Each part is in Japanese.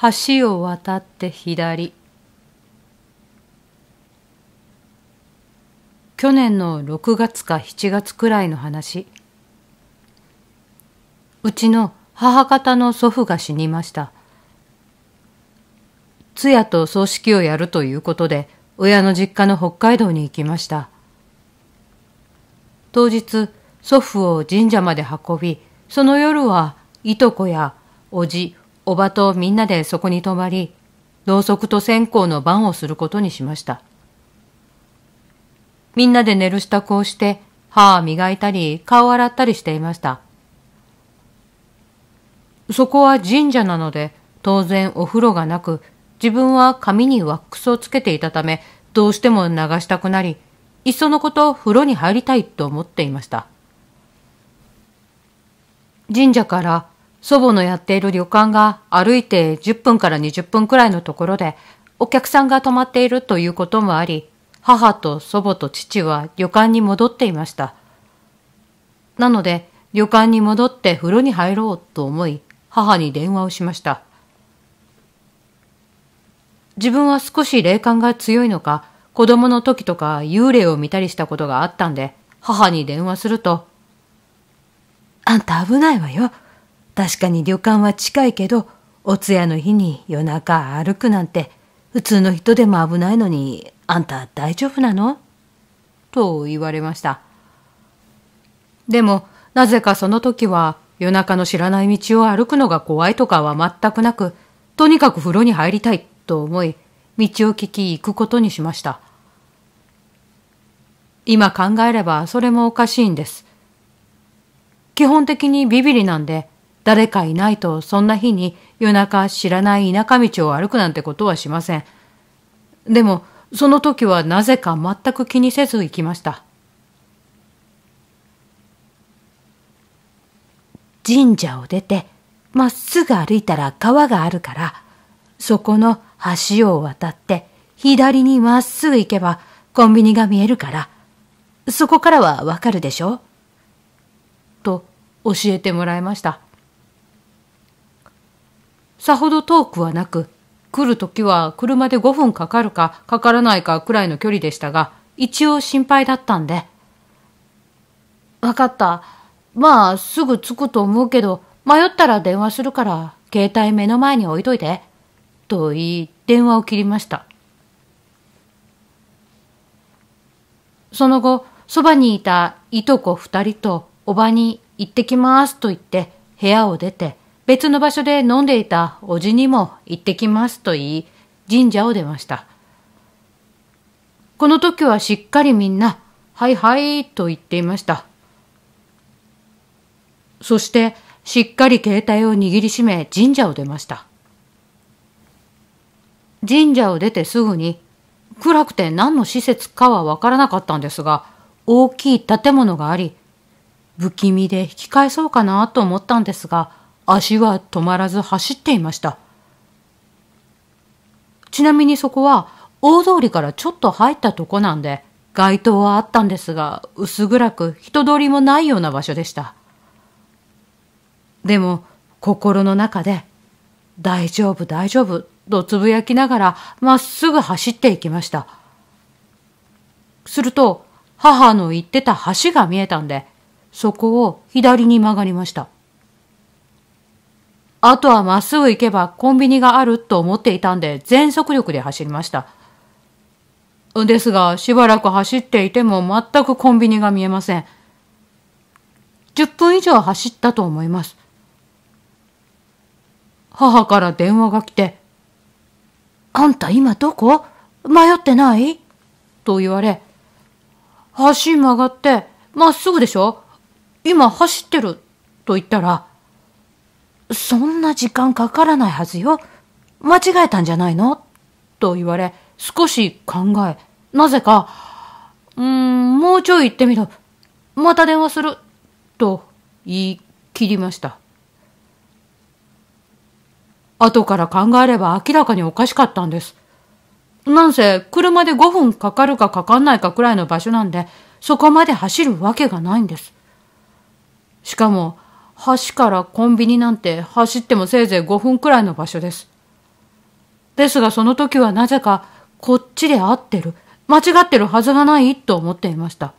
橋を渡って左去年の6月か7月くらいの話うちの母方の祖父が死にました通夜と葬式をやるということで親の実家の北海道に行きました当日祖父を神社まで運びその夜はいとこやおじおばとみんなでそこに泊まり、ろうそくと線香の晩をすることにしました。みんなで寝る支度をして、歯磨いたり、顔を洗ったりしていました。そこは神社なので、当然お風呂がなく、自分は髪にワックスをつけていたため、どうしても流したくなり、いっそのこと風呂に入りたいと思っていました。神社から祖母のやっている旅館が歩いて10分から20分くらいのところでお客さんが泊まっているということもあり、母と祖母と父は旅館に戻っていました。なので旅館に戻って風呂に入ろうと思い母に電話をしました。自分は少し霊感が強いのか子供の時とか幽霊を見たりしたことがあったんで母に電話すると、あんた危ないわよ。確かに旅館は近いけど、お通夜の日に夜中歩くなんて、普通の人でも危ないのに、あんた大丈夫なのと言われました。でも、なぜかその時は夜中の知らない道を歩くのが怖いとかは全くなく、とにかく風呂に入りたいと思い、道を聞き行くことにしました。今考えればそれもおかしいんです。基本的にビビりなんで、誰かいないとそんな日に夜中知らない田舎道を歩くなんてことはしません。でも、その時はなぜか全く気にせず行きました。神社を出て、まっすぐ歩いたら川があるから、そこの橋を渡って、左にまっすぐ行けばコンビニが見えるから、そこからはわかるでしょと教えてもらいました。さほど遠くはなく、来る時は車で5分かかるかかからないかくらいの距離でしたが、一応心配だったんで。わかった。まあ、すぐ着くと思うけど、迷ったら電話するから、携帯目の前に置いといて。と言い、電話を切りました。その後、そばにいたいとこ二人とおばに行ってきますと言って部屋を出て、別の場所で飲んでいたおじにも行ってきますと言い、神社を出ました。この時はしっかりみんな、はいはいと言っていました。そして、しっかり携帯を握りしめ神社を出ました。神社を出てすぐに、暗くて何の施設かはわからなかったんですが、大きい建物があり、不気味で引き返そうかなと思ったんですが、足は止まらず走っていました。ちなみにそこは大通りからちょっと入ったとこなんで、街灯はあったんですが、薄暗く人通りもないような場所でした。でも、心の中で、大丈夫、大丈夫、とつぶやきながら、まっすぐ走っていきました。すると、母の言ってた橋が見えたんで、そこを左に曲がりました。あとはまっすぐ行けばコンビニがあると思っていたんで全速力で走りました。ですが、しばらく走っていても全くコンビニが見えません。10分以上走ったと思います。母から電話が来て、あんた今どこ迷ってないと言われ、橋曲がって、まっすぐでしょ今走ってると言ったら、そんな時間かからないはずよ。間違えたんじゃないのと言われ、少し考え、なぜか、うーん、もうちょい行ってみろ。また電話する。と言い切りました。後から考えれば明らかにおかしかったんです。なんせ、車で5分かかるかかかんないかくらいの場所なんで、そこまで走るわけがないんです。しかも、橋からコンビニなんて走ってもせいぜい5分くらいの場所です。ですがその時はなぜかこっちで合ってる、間違ってるはずがないと思っていました。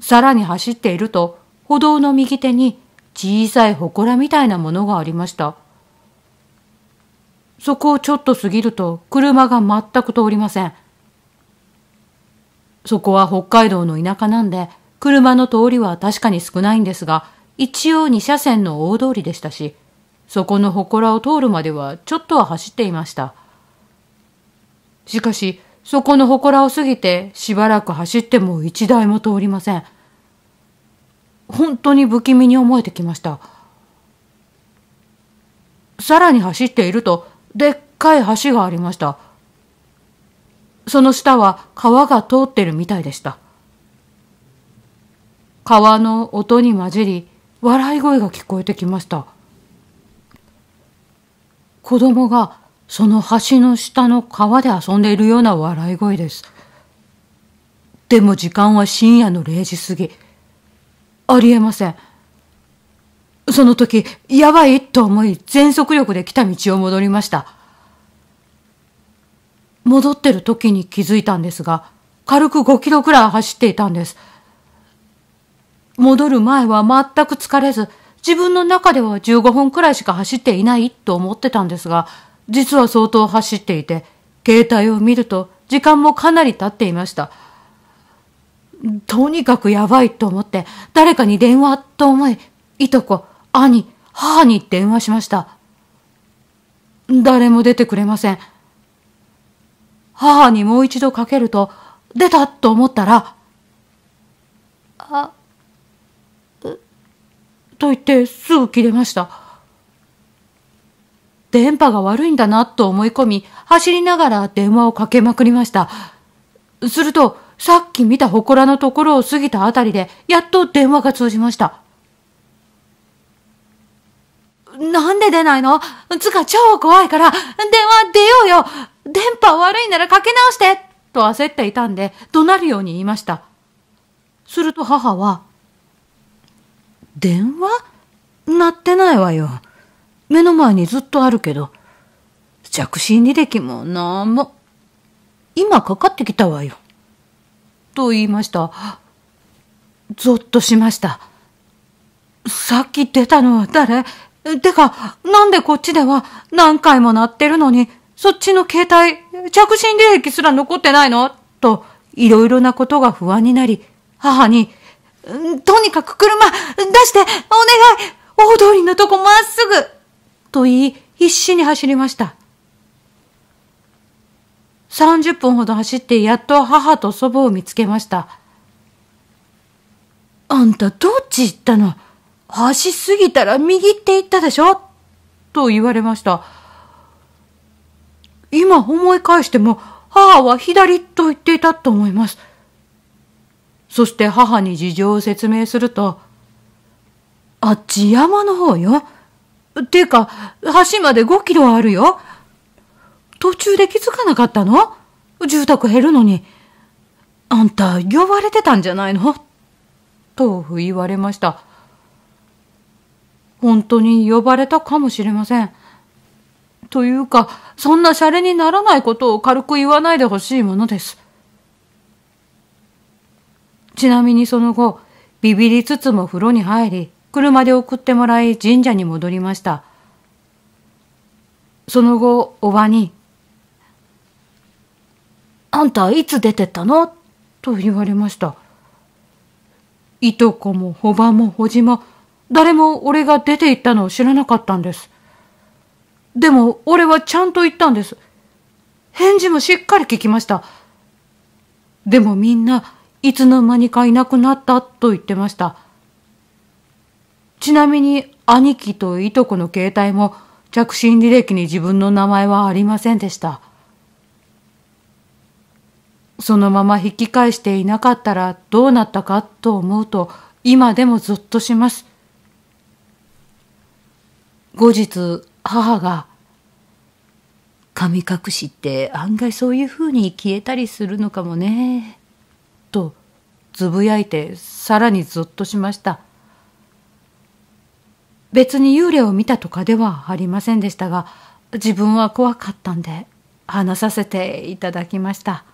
さらに走っていると歩道の右手に小さい祠みたいなものがありました。そこをちょっと過ぎると車が全く通りません。そこは北海道の田舎なんで、車の通りは確かに少ないんですが、一応2車線の大通りでしたし、そこの祠を通るまではちょっとは走っていました。しかし、そこの祠を過ぎてしばらく走っても一台も通りません。本当に不気味に思えてきました。さらに走っていると、でっかい橋がありました。その下は川が通ってるみたいでした。川の音に混じり笑い声が聞こえてきました子供がその橋の下の川で遊んでいるような笑い声ですでも時間は深夜の0時過ぎありえませんその時やばいと思い全速力で来た道を戻りました戻ってる時に気づいたんですが軽く5キロくらい走っていたんです戻る前は全く疲れず、自分の中では15分くらいしか走っていないと思ってたんですが、実は相当走っていて、携帯を見ると時間もかなり経っていました。とにかくやばいと思って、誰かに電話と思い、いとこ、兄、母に電話しました。誰も出てくれません。母にもう一度かけると、出たと思ったら、あ、と言ってすぐ切れました。電波が悪いんだなと思い込み、走りながら電話をかけまくりました。すると、さっき見た祠のところを過ぎたあたりで、やっと電話が通じました。なんで出ないのつか超怖いから、電話出ようよ電波悪いならかけ直してと焦っていたんで、怒鳴るように言いました。すると母は、電話鳴ってないわよ。目の前にずっとあるけど。着信履歴もなんも。今かかってきたわよ。と言いました。ぞっとしました。さっき出たのは誰てか、なんでこっちでは何回も鳴ってるのに、そっちの携帯、着信履歴すら残ってないのと、いろいろなことが不安になり、母に、とにかく車、出して、お願い大通りのとこまっすぐと言い、必死に走りました。30分ほど走ってやっと母と祖母を見つけました。あんたどっち行ったの走すぎたら右って言ったでしょと言われました。今思い返しても母は左と言っていたと思います。そして母に事情を説明すると、あっち山の方よ。ていうか、橋まで5キロあるよ。途中で気づかなかったの住宅減るのに。あんた、呼ばれてたんじゃないのと言われました。本当に呼ばれたかもしれません。というか、そんなシャレにならないことを軽く言わないでほしいものです。ちなみにその後、ビビりつつも風呂に入り、車で送ってもらい神社に戻りました。その後、おばに、あんたいつ出てったのと言われました。いとこも、おばも、おじも、誰も俺が出て行ったのを知らなかったんです。でも、俺はちゃんと言ったんです。返事もしっかり聞きました。でもみんな、いつの間にかいなくなったと言ってました。ちなみに兄貴といとこの携帯も着信履歴に自分の名前はありませんでした。そのまま引き返していなかったらどうなったかと思うと今でもぞっとします。後日母が神隠しって案外そういうふうに消えたりするのかもねとつぶやいてさらにぞっとしました別に幽霊を見たとかではありませんでしたが自分は怖かったんで話させていただきました